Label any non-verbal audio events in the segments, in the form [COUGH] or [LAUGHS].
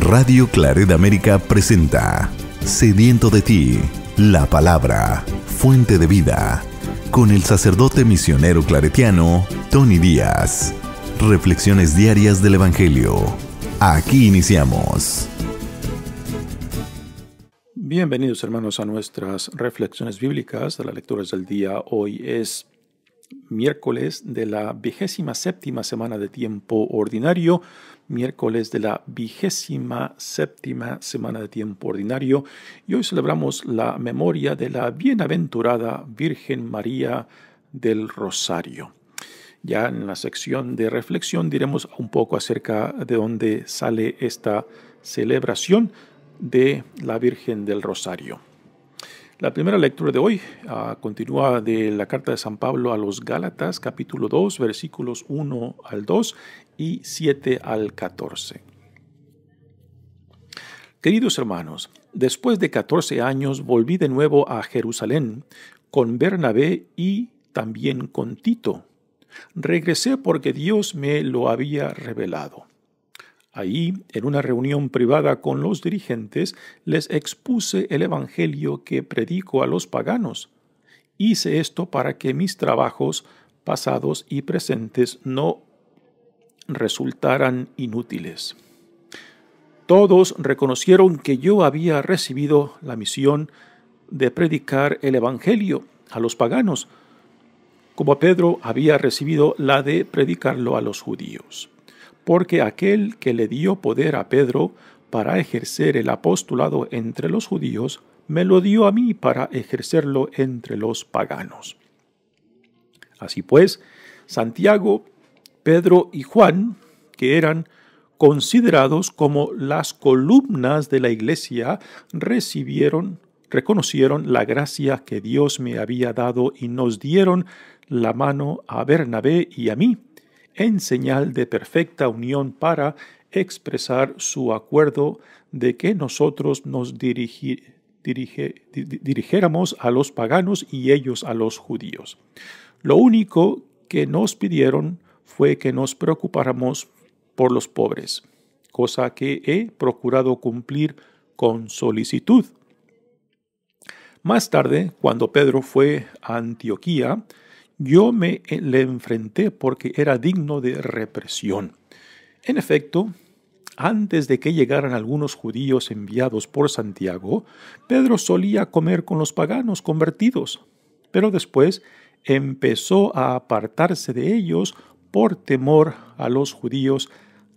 Radio Claret América presenta Sediento de ti, la palabra, fuente de vida, con el sacerdote misionero claretiano Tony Díaz. Reflexiones diarias del Evangelio. Aquí iniciamos. Bienvenidos hermanos a nuestras reflexiones bíblicas de las lecturas del día. Hoy es miércoles de la vigésima séptima semana de tiempo ordinario miércoles de la vigésima séptima semana de tiempo ordinario y hoy celebramos la memoria de la bienaventurada Virgen María del Rosario. Ya en la sección de reflexión diremos un poco acerca de dónde sale esta celebración de la Virgen del Rosario. La primera lectura de hoy ah, continúa de la carta de San Pablo a los Gálatas, capítulo 2, versículos 1 al 2 y 7 al 14. Queridos hermanos, después de 14 años volví de nuevo a Jerusalén con Bernabé y también con Tito. Regresé porque Dios me lo había revelado. Ahí, en una reunión privada con los dirigentes, les expuse el Evangelio que predico a los paganos. Hice esto para que mis trabajos pasados y presentes no resultaran inútiles. Todos reconocieron que yo había recibido la misión de predicar el Evangelio a los paganos, como Pedro había recibido la de predicarlo a los judíos porque aquel que le dio poder a Pedro para ejercer el apostolado entre los judíos, me lo dio a mí para ejercerlo entre los paganos. Así pues, Santiago, Pedro y Juan, que eran considerados como las columnas de la iglesia, recibieron, reconocieron la gracia que Dios me había dado y nos dieron la mano a Bernabé y a mí en señal de perfecta unión para expresar su acuerdo de que nosotros nos dirigéramos a los paganos y ellos a los judíos. Lo único que nos pidieron fue que nos preocupáramos por los pobres, cosa que he procurado cumplir con solicitud. Más tarde, cuando Pedro fue a Antioquía, yo me eh, le enfrenté porque era digno de represión. En efecto, antes de que llegaran algunos judíos enviados por Santiago, Pedro solía comer con los paganos convertidos, pero después empezó a apartarse de ellos por temor a los judíos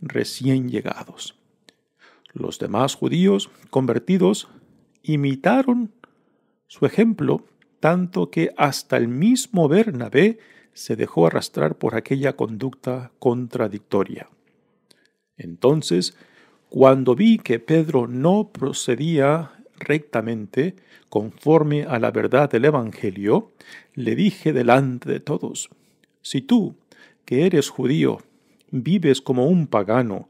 recién llegados. Los demás judíos convertidos imitaron su ejemplo tanto que hasta el mismo Bernabé se dejó arrastrar por aquella conducta contradictoria. Entonces, cuando vi que Pedro no procedía rectamente, conforme a la verdad del Evangelio, le dije delante de todos, Si tú, que eres judío, vives como un pagano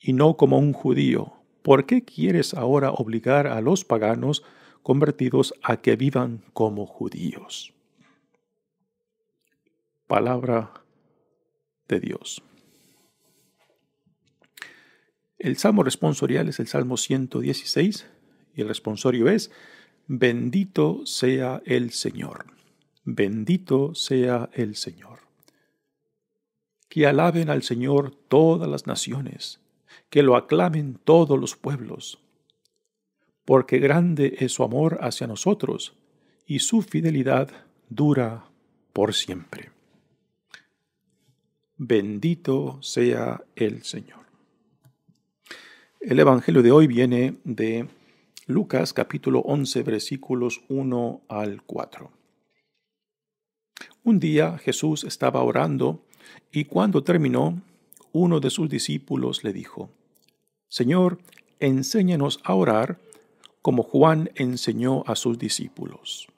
y no como un judío, ¿por qué quieres ahora obligar a los paganos convertidos a que vivan como judíos. Palabra de Dios. El salmo responsorial es el Salmo 116 y el responsorio es, bendito sea el Señor, bendito sea el Señor. Que alaben al Señor todas las naciones, que lo aclamen todos los pueblos porque grande es su amor hacia nosotros, y su fidelidad dura por siempre. Bendito sea el Señor. El Evangelio de hoy viene de Lucas capítulo 11 versículos 1 al 4. Un día Jesús estaba orando y cuando terminó, uno de sus discípulos le dijo, Señor, enséñanos a orar como Juan enseñó a sus discípulos.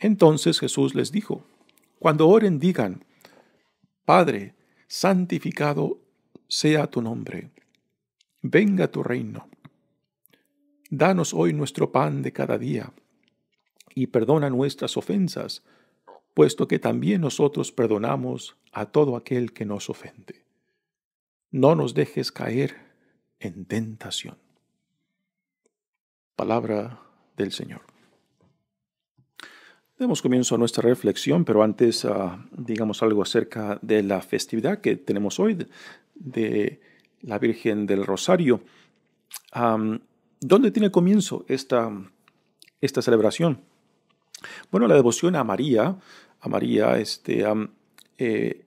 Entonces Jesús les dijo, Cuando oren digan, Padre, santificado sea tu nombre, venga tu reino. Danos hoy nuestro pan de cada día, y perdona nuestras ofensas, puesto que también nosotros perdonamos a todo aquel que nos ofende. No nos dejes caer en tentación. Palabra del Señor. Demos comienzo a nuestra reflexión, pero antes ah, digamos algo acerca de la festividad que tenemos hoy de, la Virgen del Rosario. ¿Dónde tiene comienzo esta, esta celebración? Bueno, la devoción a María, a María, este, eh,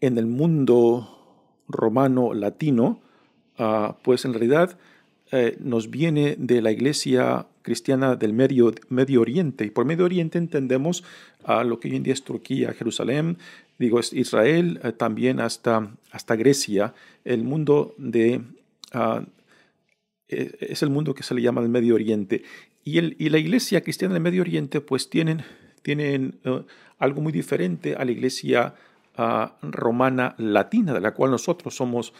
en el mundo romano latino, ah, pues en realidad eh, nos viene de la iglesia cristiana del Medio, Medio Oriente. Y por Medio Oriente entendemos a lo que hoy en día es Turquía, Jerusalén, digo, es Israel, eh, también hasta, hasta Grecia. El mundo de... Ah, eh, es el mundo que se le llama el Medio Oriente. Y, el, y la iglesia cristiana del Medio Oriente pues tienen, tienen algo muy diferente a la iglesia ah, romana latina, de la cual nosotros somos,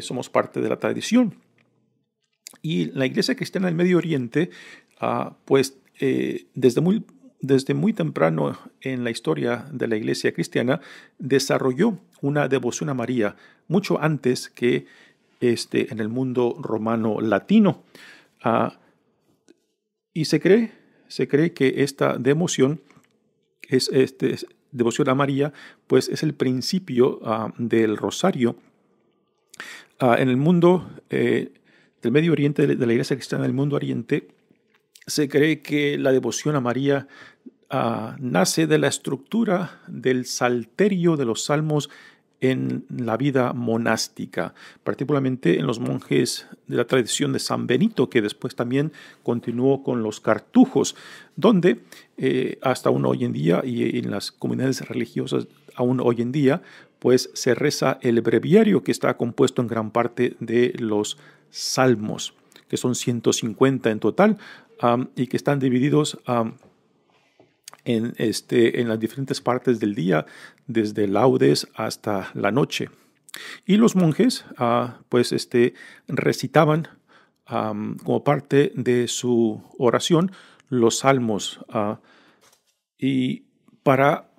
somos parte de la tradición. Y la iglesia cristiana el Medio Oriente, ah, pues eh, desde, muy, desde muy temprano en la historia de la iglesia cristiana, desarrolló una devoción a María, mucho antes que este, en el mundo romano latino. Ah, y se cree, se cree que esta devoción es, este, devoción a María, pues es el principio ah, del rosario. en el mundo eh, del Medio Oriente, de la Iglesia Cristiana del Mundo Oriente, se cree que la devoción a María ah, nace de la estructura del salterio de los salmos en la vida monástica, particularmente en los monjes de la tradición de San Benito, que después también continuó con los cartujos, donde eh, hasta aún hoy en día y en las comunidades religiosas aún hoy en día, pues se reza el breviario que está compuesto en gran parte de los salmos, que son 150 en total y que están divididos en, este, en las diferentes partes del día, desde laudes hasta la noche. Y los monjes, ah, pues, este, recitaban como parte de su oración los salmos ah, y para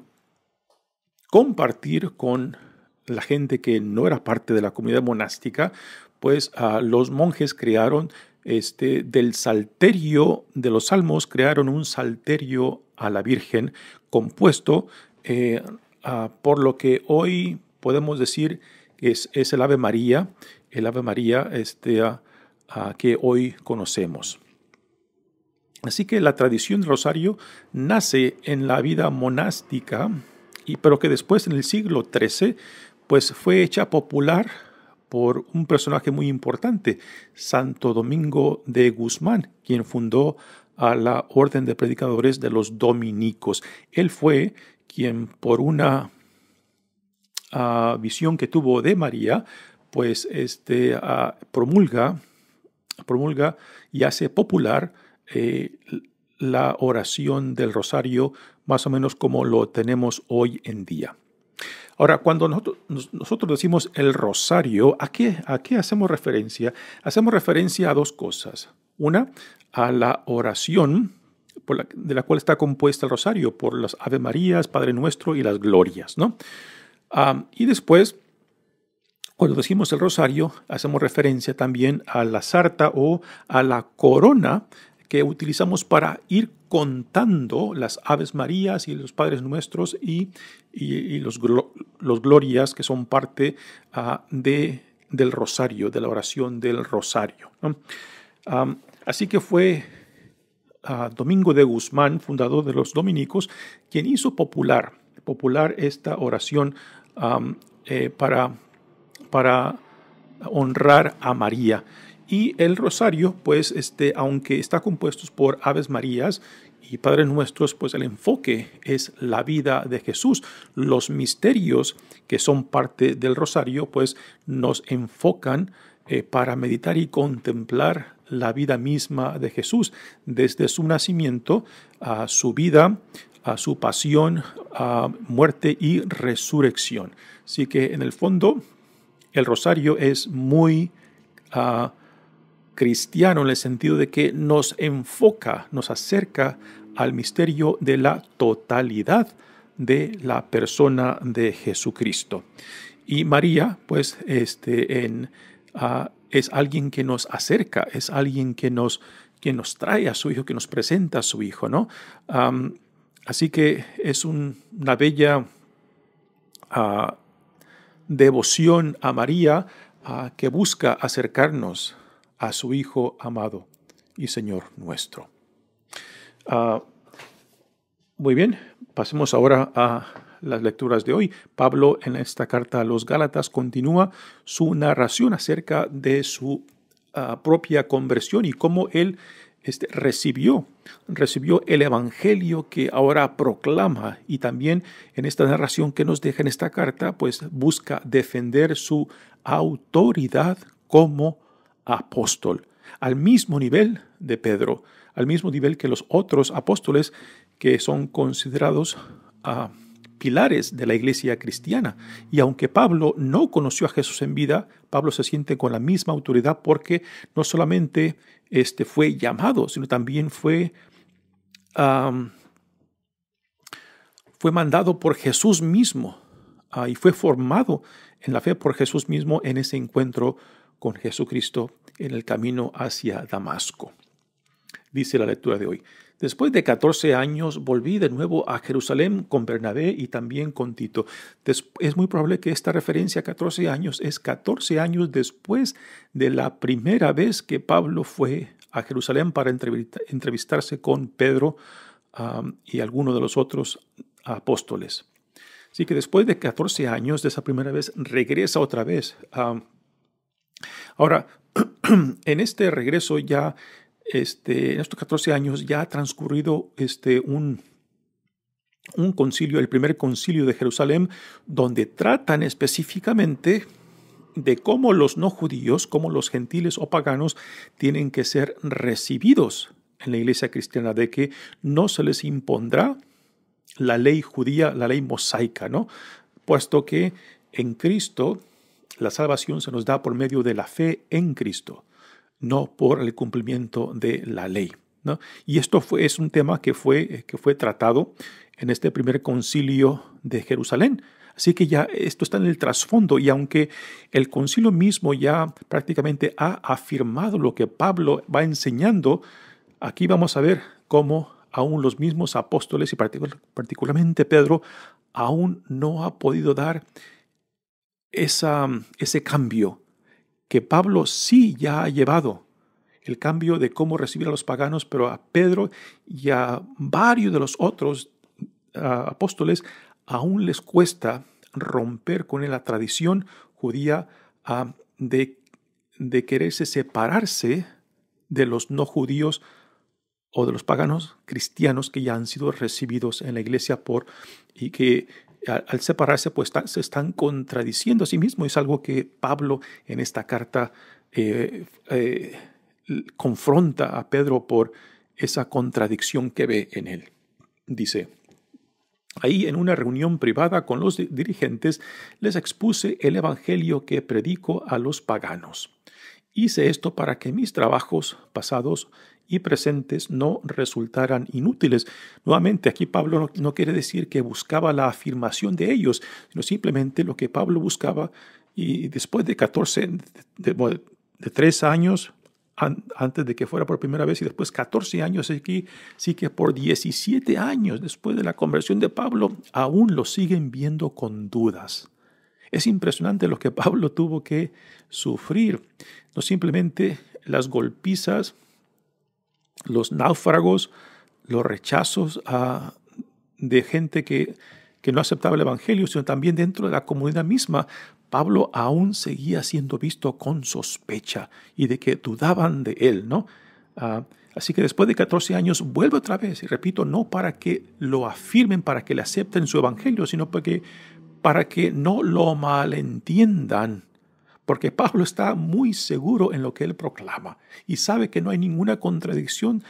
compartir con la gente que no era parte de la comunidad monástica, pues los monjes crearon este, del salterio de los salmos, crearon un salterio a la Virgen compuesto eh, por lo que hoy podemos decir es, es el Ave María, el Ave María este, que hoy conocemos. Así que la tradición del rosario nace en la vida monástica, y, pero que después en el siglo XIII pues fue hecha popular por un personaje muy importante, Santo Domingo de Guzmán, quien fundó a la Orden de Predicadores de los Dominicos. Él fue quien por una ah, visión que tuvo de María, pues este, ah, promulga, promulga y hace popular eh, la oración del rosario, más o menos como lo tenemos hoy en día. Ahora, cuando nosotros, decimos el rosario, ¿a qué, ¿a qué hacemos referencia? Hacemos referencia a dos cosas. Una, a la oración de la cual está compuesta el rosario, por las Ave Marías, Padre Nuestro y las Glorias. ¿no? y después, cuando decimos el rosario, hacemos referencia también a la sarta o a la corona que utilizamos para ir contando las Aves Marías y los Padres Nuestros y, y, los, los, glorias que son parte ah, de, del rosario, de la oración del rosario. así que fue ah, Domingo de Guzmán, fundador de los dominicos, quien hizo popular, popular esta oración eh, para, para honrar a María y el rosario, pues, este, aunque está compuesto por Aves Marías y Padres Nuestros, pues el enfoque es la vida de Jesús. Los misterios que son parte del rosario, pues nos enfocan eh, para meditar y contemplar la vida misma de Jesús, desde su nacimiento a su vida, a su pasión, a muerte y resurrección. Así que en el fondo, el rosario es muy... Ah, en el sentido de que nos enfoca, nos acerca al misterio de la totalidad de la persona de Jesucristo. Y María, pues, este, en, ah, es alguien que nos acerca, es alguien que nos, nos trae a su hijo, que nos presenta a su hijo, ¿no? así que es una bella ah, devoción a María ah, que busca acercarnos a su Hijo amado y Señor nuestro. Ah, muy bien, pasemos ahora a las lecturas de hoy. Pablo en esta carta a los Gálatas continúa su narración acerca de su ah, propia conversión y cómo él este, recibió, recibió el Evangelio que ahora proclama y también en esta narración que nos deja en esta carta, pues busca defender su autoridad como apóstol, al mismo nivel de Pedro, al mismo nivel que los otros apóstoles que son considerados ah, pilares de la iglesia cristiana. Y aunque Pablo no conoció a Jesús en vida, Pablo se siente con la misma autoridad porque no solamente este, fue llamado, sino también fue, mandado por Jesús mismo ah, y fue formado en la fe por Jesús mismo en ese encuentro con Jesucristo en el camino hacia Damasco. Dice la lectura de hoy. Después de 14 años volví de nuevo a Jerusalén con Bernabé y también con Tito. es muy probable que esta referencia a 14 años es 14 años después de la primera vez que Pablo fue a Jerusalén para entrevistarse con Pedro y alguno de los otros apóstoles. Así que después de 14 años de esa primera vez regresa otra vez. a Ahora, [CLEARS THROAT] en este regreso ya, este, en estos 14 años ya ha transcurrido este, un, un concilio, el primer concilio de Jerusalén, donde tratan específicamente de cómo los no judíos, cómo los gentiles o paganos tienen que ser recibidos en la iglesia cristiana, de que no se les impondrá la ley judía, la ley mosaica, ¿no? Puesto que en Cristo la salvación se nos da por medio de la fe en Cristo, no por el cumplimiento de la ley. ¿no? Y esto fue, es un tema que fue, eh, que fue tratado en este primer concilio de Jerusalén. Así que ya esto está en el trasfondo y aunque el concilio mismo ya prácticamente ha afirmado lo que Pablo va enseñando, aquí vamos a ver cómo aún los mismos apóstoles y particularmente Pedro aún no ha podido dar esa, ese cambio que Pablo sí ya ha llevado, el cambio de cómo recibir a los paganos, pero a Pedro y a varios de los otros ah, apóstoles aún les cuesta romper con la tradición judía ah, de, de quererse separarse de los no judíos o de los paganos cristianos que ya han sido recibidos en la iglesia por y que al, separarse, pues se están contradiciendo a sí mismos. Es algo que Pablo en esta carta eh, eh, confronta a Pedro por esa contradicción que ve en él. Dice, Ahí en una reunión privada con los dirigentes les expuse el Evangelio que predico a los paganos. Hice esto para que mis trabajos pasados y presentes no resultaran inútiles. Nuevamente, aquí Pablo no, quiere decir que buscaba la afirmación de ellos, sino simplemente lo que Pablo buscaba y después de 14, de, 3 años antes de que fuera por primera vez y después 14 años aquí, sí que por 17 años después de la conversión de Pablo, aún lo siguen viendo con dudas. Es impresionante lo que [LAUGHS] Pablo tuvo que sufrir. No simplemente las golpizas, los náufragos, los rechazos ah, de gente que, que no aceptaba el Evangelio, sino también dentro de la comunidad misma. Pablo aún seguía siendo visto con sospecha y de que dudaban de él, ¿no? Ah, así que después de 14 años vuelve otra vez, y repito, no para que lo afirmen, para que le acepten su evangelio, sino para que para que no lo malentiendan, porque Pablo está muy seguro en lo que él proclama y sabe que no hay ninguna contradicción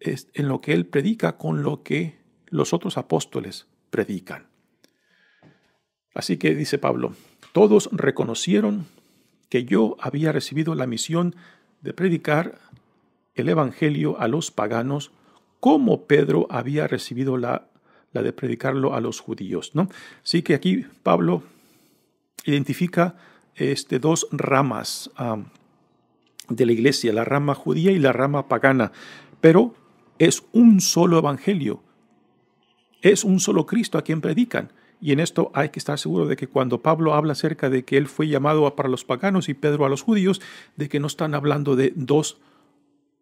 en lo que él predica con lo que los otros apóstoles predican. Así que dice Pablo, todos reconocieron que yo había recibido la misión de predicar el Evangelio a los paganos como Pedro había recibido la la de predicarlo a los judíos. ¿no? Así que aquí Pablo identifica este, dos ramas de la iglesia, la rama judía y la rama pagana, pero es un solo evangelio, es un solo Cristo a quien predican. Y en esto hay que estar seguro de que cuando Pablo habla acerca de que él fue llamado para los paganos y Pedro a los judíos, de que no están hablando de dos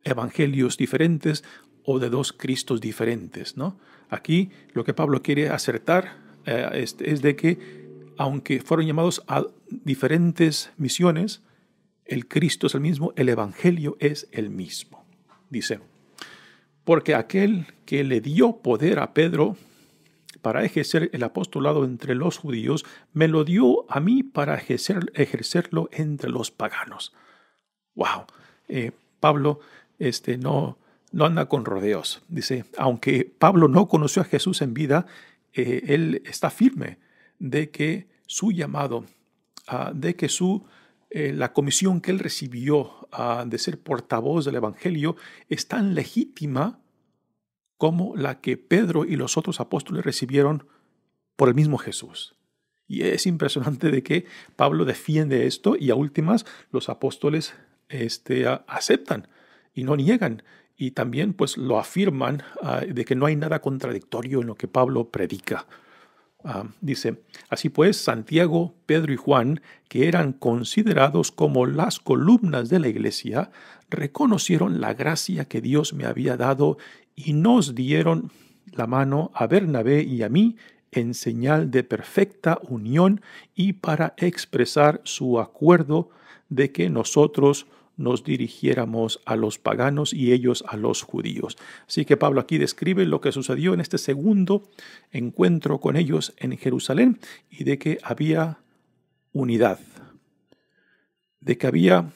evangelios diferentes o de dos Cristos diferentes, ¿no? Aquí lo que Pablo quiere acertar eh, es, de que aunque fueron llamados a diferentes misiones, el Cristo es el mismo, el Evangelio es el mismo. Dice, porque aquel que le dio poder a Pedro para ejercer el apostolado entre los judíos, me lo dio a mí para ejercerlo entre los paganos. ¡Wow! Eh, Pablo este, no, no anda con rodeos. Dice, aunque Pablo no conoció a Jesús en vida, eh, él está firme de que su llamado, ah, de que su, eh, la comisión que él recibió ah, de ser portavoz del Evangelio es tan legítima como la que Pedro y los otros apóstoles recibieron por el mismo Jesús. Y es impresionante de que Pablo defiende esto y a últimas los apóstoles este, aceptan y no niegan y también pues lo afirman ah, de que no hay nada contradictorio en lo que Pablo predica. Ah, dice, así pues, Santiago, Pedro y Juan, que eran considerados como las columnas de la iglesia, reconocieron la gracia que Dios me había dado y nos dieron la mano a Bernabé y a mí en señal de perfecta unión y para expresar su acuerdo de que nosotros nos dirigiéramos a los paganos y ellos a los judíos. Así que Pablo aquí describe lo que sucedió en este segundo encuentro con ellos en Jerusalén y de que había unidad, de que había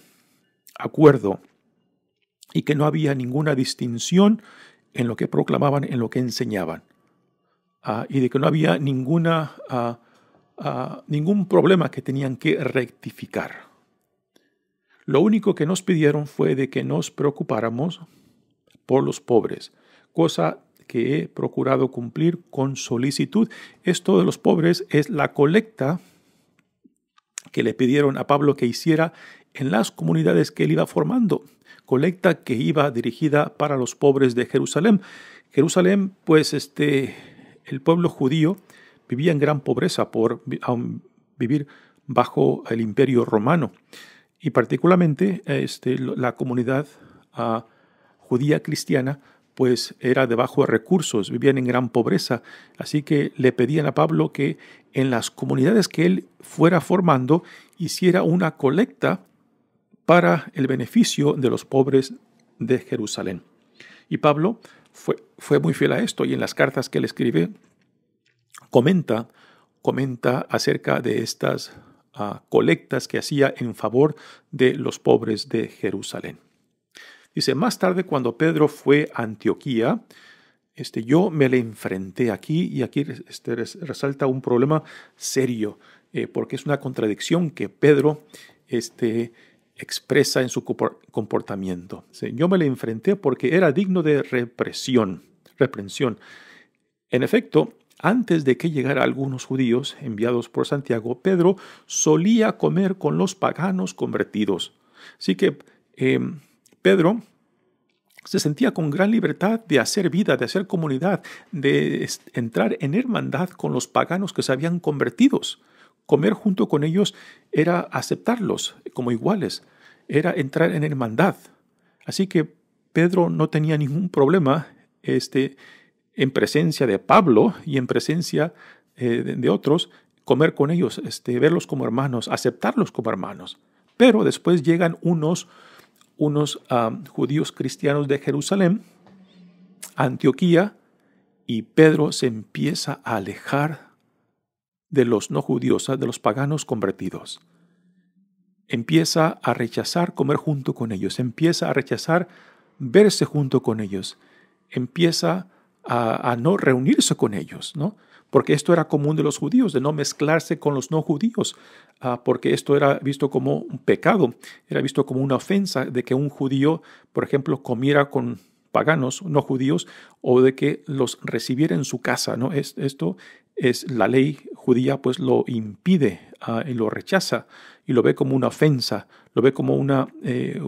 acuerdo y que no había ninguna distinción en lo que proclamaban, en lo que enseñaban, ah, y de que no había ninguna, ah, ah, ningún problema que tenían que rectificar. Lo único que nos pidieron fue de que nos preocupáramos por los pobres, cosa que he procurado cumplir con solicitud. Esto de los pobres es la colecta que le pidieron a Pablo que hiciera en las comunidades que él iba formando, colecta que iba dirigida para los pobres de Jerusalén. Jerusalén, pues este, el pueblo judío vivía en gran pobreza por vivir bajo el imperio romano y particularmente este, la comunidad ah, judía cristiana pues era de bajos recursos, vivían en gran pobreza, así que le pedían a Pablo que en las comunidades que él fuera formando hiciera una colecta para el beneficio de los pobres de Jerusalén. Y Pablo fue, fue muy fiel a esto y en las cartas que él escribe comenta, comenta acerca de estas colectas que hacía en favor de los pobres de Jerusalén. Dice, más tarde cuando Pedro fue a Antioquía, este, yo me le enfrenté aquí y aquí este, resalta un problema serio, eh, porque es una contradicción que Pedro este, expresa en su comportamiento. yo me le enfrenté porque era digno de represión, reprensión. En efecto, antes de que llegara algunos judíos enviados por Santiago, Pedro solía comer con los paganos convertidos. Así que eh, Pedro se sentía con gran libertad de hacer vida, de hacer comunidad, de entrar en hermandad con los paganos que se habían convertido. Comer junto con ellos era aceptarlos como iguales, era entrar en hermandad. Así que Pedro no tenía ningún problema este, en presencia de Pablo y en presencia eh, de, otros, comer con ellos, este, verlos como hermanos, aceptarlos como hermanos. Pero después llegan unos, unos judíos cristianos de Jerusalén, Antioquía, y Pedro se empieza a alejar de los no judíos, ah, de los paganos convertidos. Empieza a rechazar comer junto con ellos, empieza a rechazar verse junto con ellos, empieza a, no reunirse con ellos, ¿no? porque esto era común de los judíos, de no mezclarse con los no judíos, ah, porque esto era visto como un pecado, era visto como una ofensa de que un judío, por ejemplo, comiera con paganos, no judíos, o de que los recibiera en su casa. ¿no? esto es la ley judía, pues lo impide ah, y lo rechaza y lo ve como una ofensa, lo ve como una, eh,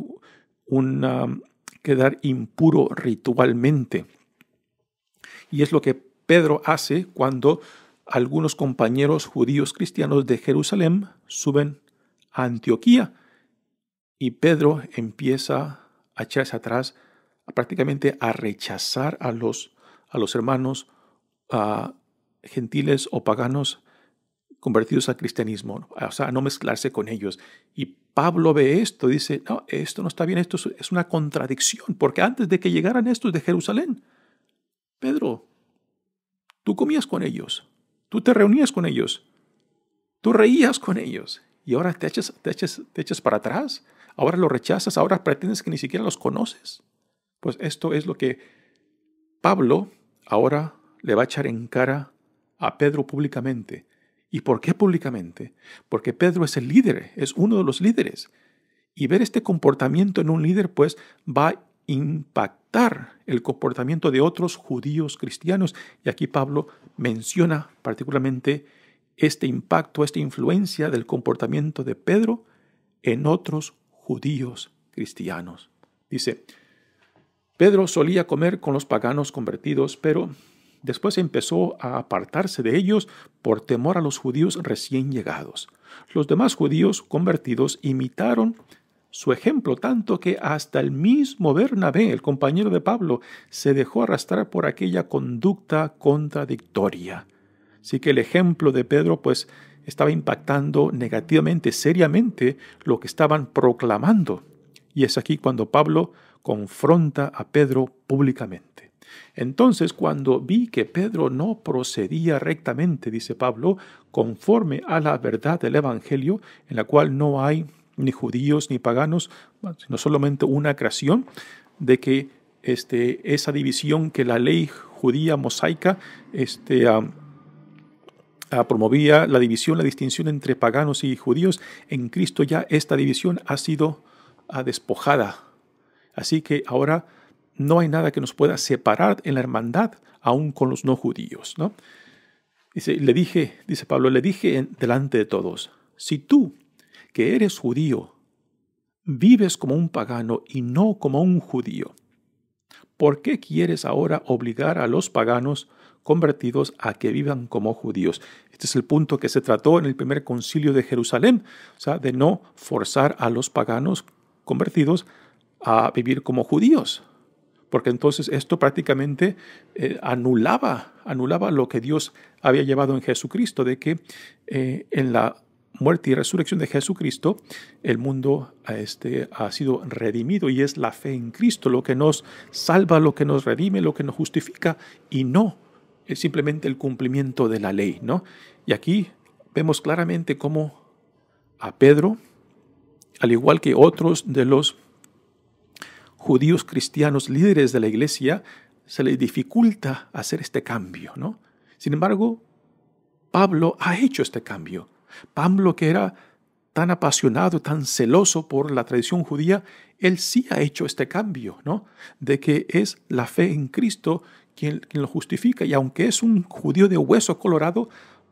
una quedar impuro ritualmente. Y es lo que Pedro hace cuando algunos compañeros judíos cristianos de Jerusalén suben a Antioquía. Y Pedro empieza a echarse atrás, prácticamente a rechazar a los, a los hermanos a gentiles o paganos convertidos al cristianismo, o sea, a no mezclarse con ellos. Y Pablo ve esto, dice, no, esto no está bien, esto es una contradicción, porque antes de que llegaran estos de Jerusalén, Pedro, tú comías con ellos, tú te reunías con ellos, tú reías con ellos y ahora te echas, te echas, para atrás, ahora los rechazas, ahora pretendes que ni siquiera los conoces. Pues esto es lo que Pablo ahora le va a echar en cara a Pedro públicamente. ¿Y por qué públicamente? Porque Pedro es el líder, es uno de los líderes. Y ver este comportamiento en un líder, pues, va impactar el comportamiento de otros judíos cristianos. Y aquí Pablo menciona particularmente este impacto, esta influencia del comportamiento de Pedro en otros judíos cristianos. Dice, Pedro solía comer con los paganos convertidos, pero después empezó a apartarse de ellos por temor a los judíos recién llegados. Los demás judíos convertidos imitaron su ejemplo, tanto que hasta el mismo Bernabé, el compañero de Pablo, se dejó arrastrar por aquella conducta contradictoria. Así que el ejemplo de Pedro pues estaba impactando negativamente, seriamente, lo que estaban proclamando. Y es aquí cuando Pablo confronta a Pedro públicamente. Entonces, cuando vi que Pedro no procedía rectamente, dice Pablo, conforme a la verdad del Evangelio, en la cual no hay ni judíos ni paganos, sino solamente una creación, de que este, esa división que la ley judía mosaica este, ah, ah, promovía la división, la distinción entre paganos y judíos, en Cristo ya esta división ha sido ah, despojada. Así que ahora no hay nada que nos pueda separar en la hermandad, aún con los no judíos. ¿no? Dice, le dije, dice Pablo, le dije delante de todos, si tú que eres judío, vives como un pagano y no como un judío. ¿Por qué quieres ahora obligar a los paganos convertidos a que vivan como judíos? Este es el punto que se trató en el primer concilio de Jerusalén, o sea, de no forzar a los paganos convertidos a vivir como judíos, porque entonces esto prácticamente eh, anulaba, anulaba lo que Dios había llevado en Jesucristo, de que eh, en la muerte y resurrección de Jesucristo, el mundo este, ha sido redimido y es la fe en Cristo lo que nos salva, lo que nos redime, lo que nos justifica y no es simplemente el cumplimiento de la ley, ¿no? Y aquí vemos claramente cómo a Pedro, al igual que otros de los judíos cristianos líderes de la iglesia, se le dificulta hacer este cambio, ¿no? Sin embargo, Pablo ha hecho este cambio Pablo, que era tan apasionado, tan celoso por la tradición judía, él sí ha hecho este cambio, ¿no? De que es la fe en Cristo quien, lo justifica. Y aunque es un judío de hueso colorado,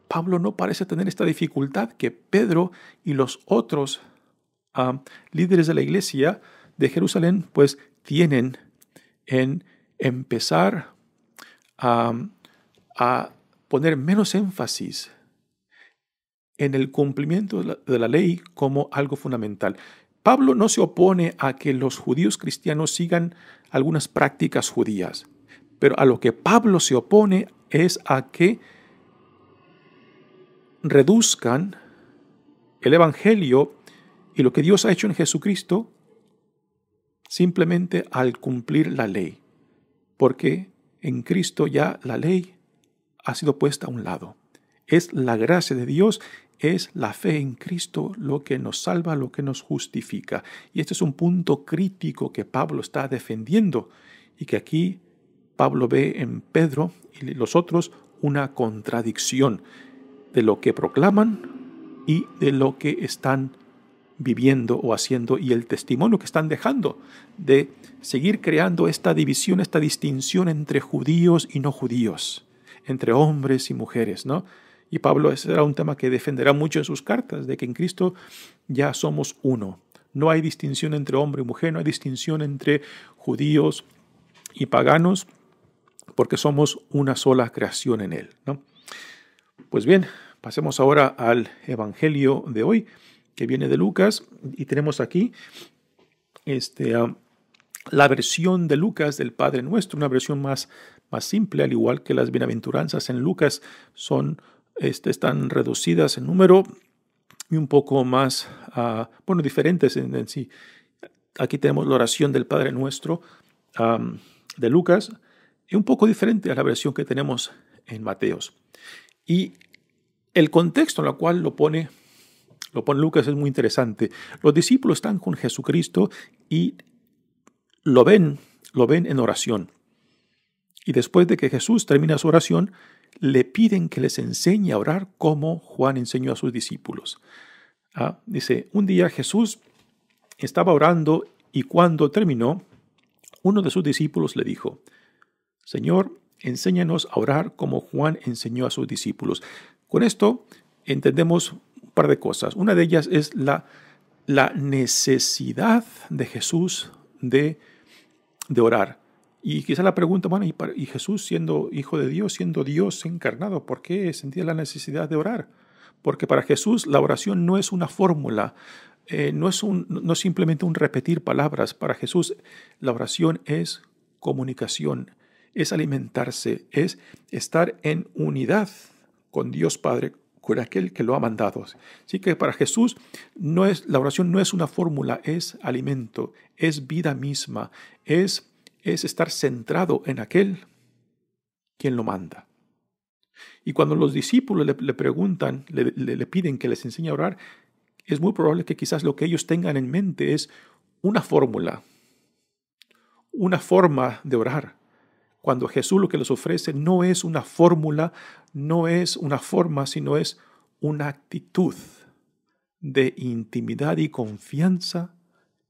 Pablo no parece tener esta dificultad que Pedro y los otros ah, líderes de la iglesia de Jerusalén pues tienen en empezar ah, a poner menos énfasis en el cumplimiento de la, ley como algo fundamental. Pablo no se opone a que los judíos cristianos sigan algunas prácticas judías, pero a lo que Pablo se opone es a que reduzcan el Evangelio y lo que Dios ha hecho en Jesucristo simplemente al cumplir la ley, porque en Cristo ya la ley ha sido puesta a un lado. Es la gracia de Dios es la fe en Cristo lo que nos salva, lo que nos justifica. Y este es un punto crítico que Pablo está defendiendo y que aquí Pablo ve en Pedro y los otros una contradicción de lo que proclaman y de lo que están viviendo o haciendo y el testimonio que están dejando de seguir creando esta división, esta distinción entre judíos y no judíos, entre hombres y mujeres, ¿no? Y Pablo ese será un tema que defenderá mucho en sus cartas, de que en Cristo ya somos uno. No hay distinción entre hombre y mujer, no hay distinción entre judíos y paganos, porque somos una sola creación en Él. ¿no? Pues bien, pasemos ahora al Evangelio de hoy, que viene de Lucas, y tenemos aquí este, ah, la versión de Lucas del Padre Nuestro, una versión más, más simple, al igual que las bienaventuranzas en Lucas son este, están reducidas en número y un poco más, ah, bueno, diferentes en, sí. Aquí tenemos la oración del Padre Nuestro de Lucas, y un poco diferente a la versión que tenemos en Mateos. Y el contexto en el cual lo pone, lo pone Lucas es muy interesante. Los discípulos están con Jesucristo y lo ven, lo ven en oración. Y después de que Jesús termina su oración, le piden que les enseñe a orar como Juan enseñó a sus discípulos. Ah, dice, un día Jesús estaba orando y cuando terminó, uno de sus discípulos le dijo, Señor, enséñanos a orar como Juan enseñó a sus discípulos. Con esto entendemos un par de cosas. Una de ellas es la, necesidad de Jesús de orar. Y quizá la pregunta, bueno, ¿y, Jesús siendo hijo de Dios, siendo Dios encarnado, ¿por qué sentía la necesidad de orar? Porque para Jesús la oración no es una fórmula, eh, no, es un, no simplemente un repetir palabras. Para Jesús la oración es comunicación, es alimentarse, es estar en unidad con Dios Padre, con aquel que lo ha mandado. Así que para Jesús no es, la oración no es una fórmula, es alimento, es vida misma, es es estar centrado en aquel quien lo manda. Y cuando los discípulos le, preguntan, le, le, le piden que les enseñe a orar, es muy probable que quizás lo que ellos tengan en mente es una fórmula, una forma de orar. Cuando Jesús lo que les ofrece no es una fórmula, no es una forma, sino es una actitud de intimidad y confianza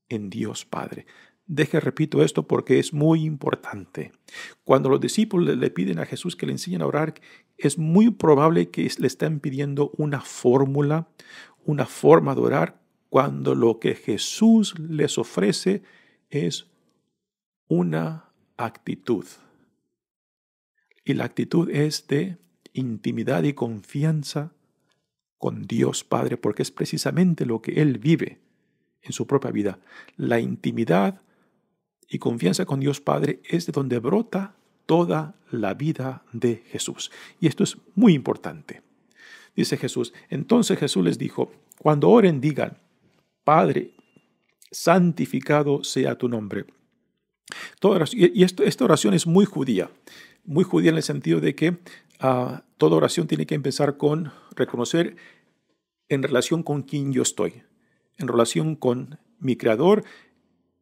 en Dios Padre. Deje, repito esto porque es muy importante. Cuando los discípulos le piden a Jesús que le enseñen a orar, es muy probable que le estén pidiendo una fórmula, una forma de orar, cuando lo que Jesús les ofrece es una actitud. Y la actitud es de intimidad y confianza con Dios Padre, porque es precisamente lo que Él vive en su propia vida. La intimidad y confianza con Dios Padre es de donde brota toda la vida de Jesús. Y esto es muy importante. Dice Jesús, entonces Jesús les dijo, cuando oren digan, Padre, santificado sea tu nombre. y esta oración es muy judía, muy judía en el sentido de que ah, toda oración tiene que empezar con reconocer en relación con quién yo estoy, en relación con mi creador,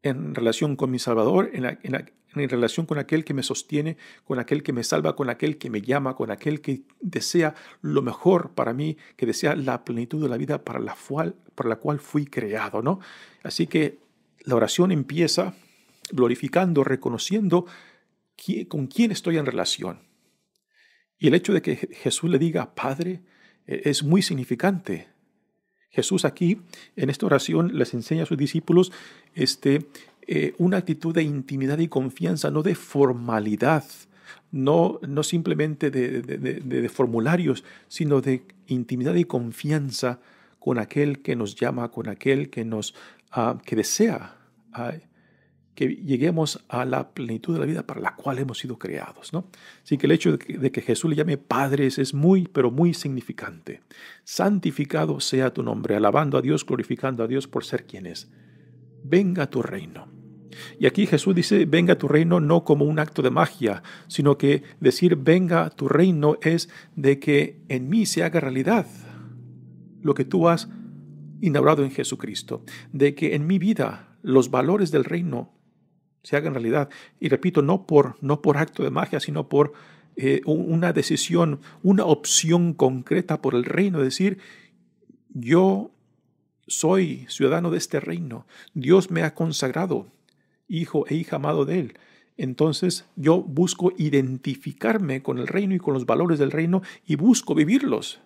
en relación con mi Salvador, en, relación con aquel que me sostiene, con aquel que me salva, con aquel que me llama, con aquel que desea lo mejor para mí, que desea la plenitud de la vida para la cual, para la cual fui creado. ¿no? Así que la oración empieza glorificando, reconociendo con quién estoy en relación. Y el hecho de que Jesús le diga, Padre, e-, es muy significante Jesús aquí, en esta oración, les enseña a sus discípulos este, eh, una actitud de intimidad y confianza, no de formalidad, no, no simplemente de, formularios, sino de intimidad y confianza con aquel que nos llama, con aquel que nos ah, que desea ah, que lleguemos a la plenitud de la vida para la cual hemos sido creados. ¿no? Así que el hecho de que, Jesús le llame padres es muy, pero muy significante. Santificado sea tu nombre, alabando a Dios, glorificando a Dios por ser quien es. Venga tu reino. Y aquí Jesús dice, venga tu reino no como un acto de magia, sino que decir venga tu reino es de que en mí se haga realidad lo que tú has inaugurado en Jesucristo, de que en mi vida los valores del reino se en realidad. Y repito, no por, no por acto de magia, sino por eh, una decisión, una opción concreta por el reino, es decir, yo soy ciudadano de este reino, Dios me ha consagrado, hijo e hija amado de él. Entonces yo busco identificarme con el reino y con los valores del reino y busco vivirlos.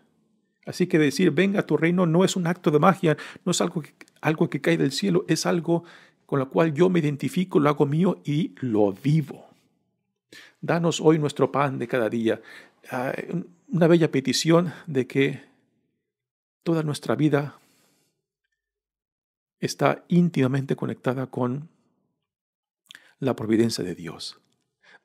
Así que decir, venga tu reino no es un acto de magia, no es algo algo que cae del cielo, es algo con la cual yo me identifico, lo hago mío y lo vivo. Danos hoy nuestro pan de cada día. Una bella petición de que toda nuestra vida está íntimamente conectada con la providencia de Dios,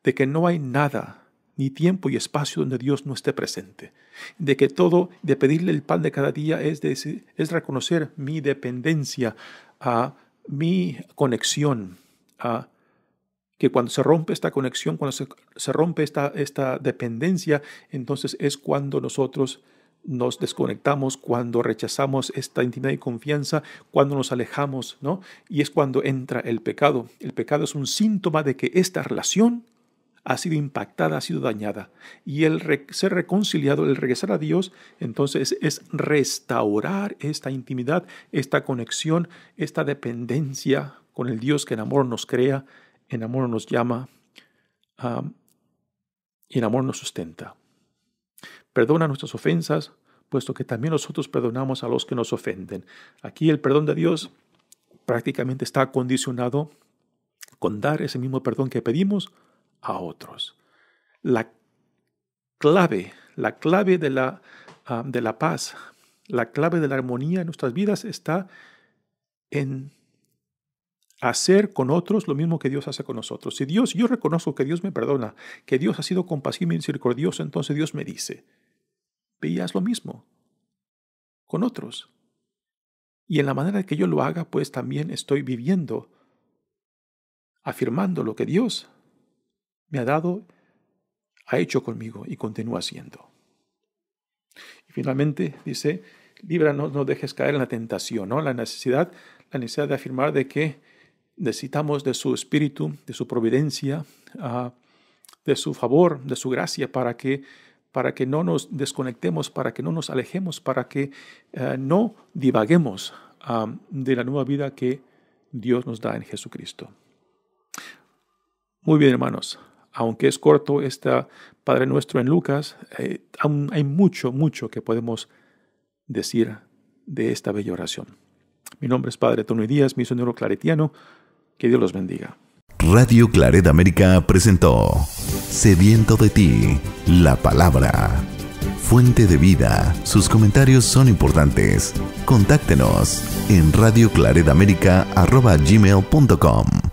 de que no hay nada, ni tiempo y espacio donde Dios no esté presente, de que todo de pedirle el pan de cada día es, es reconocer mi dependencia a mi conexión, a ah, que cuando se rompe esta conexión, cuando se, se rompe esta, esta dependencia, entonces es cuando nosotros nos desconectamos, cuando rechazamos esta intimidad y confianza, cuando nos alejamos, ¿no? Y es cuando entra el pecado. El pecado es un síntoma de que esta relación ha sido impactada, ha sido dañada. Y el ser reconciliado, el regresar a Dios, entonces es restaurar esta intimidad, esta conexión, esta dependencia con el Dios que en amor nos crea, en amor nos llama y en amor nos sustenta. Perdona nuestras ofensas, puesto que también nosotros perdonamos a los que nos ofenden. Aquí el perdón de Dios prácticamente está condicionado con dar ese mismo perdón que pedimos a otros. La clave, la clave de la, ah, de la paz, la clave de la armonía en nuestras vidas está en hacer con otros lo mismo que Dios hace con nosotros. Si Dios, yo reconozco que Dios me perdona, que Dios ha sido compasivo y misericordioso, entonces Dios me dice, ve lo mismo con otros. Y en la manera que yo lo haga, pues también estoy viviendo, afirmando lo que Dios me ha dado, ha hecho conmigo y continúa haciendo. Y finalmente dice, líbranos, no dejes caer en la tentación, ¿no? La necesidad, la necesidad de afirmar de que necesitamos de su espíritu, de su providencia, ah, de su favor, de su gracia para que para que no nos desconectemos, para que no nos alejemos, para que eh, no divaguemos ah, de la nueva vida que Dios nos da en Jesucristo. Muy bien, hermanos aunque es corto está Padre Nuestro en Lucas, eh, hay mucho, mucho que podemos decir de esta bella oración. Mi nombre es Padre Tony Díaz, misionero claretiano. Que Dios los bendiga. Radio Claret América presentó Sediento de ti, la palabra. Fuente de vida, sus comentarios son importantes. Contáctenos en radioclaretamérica.com.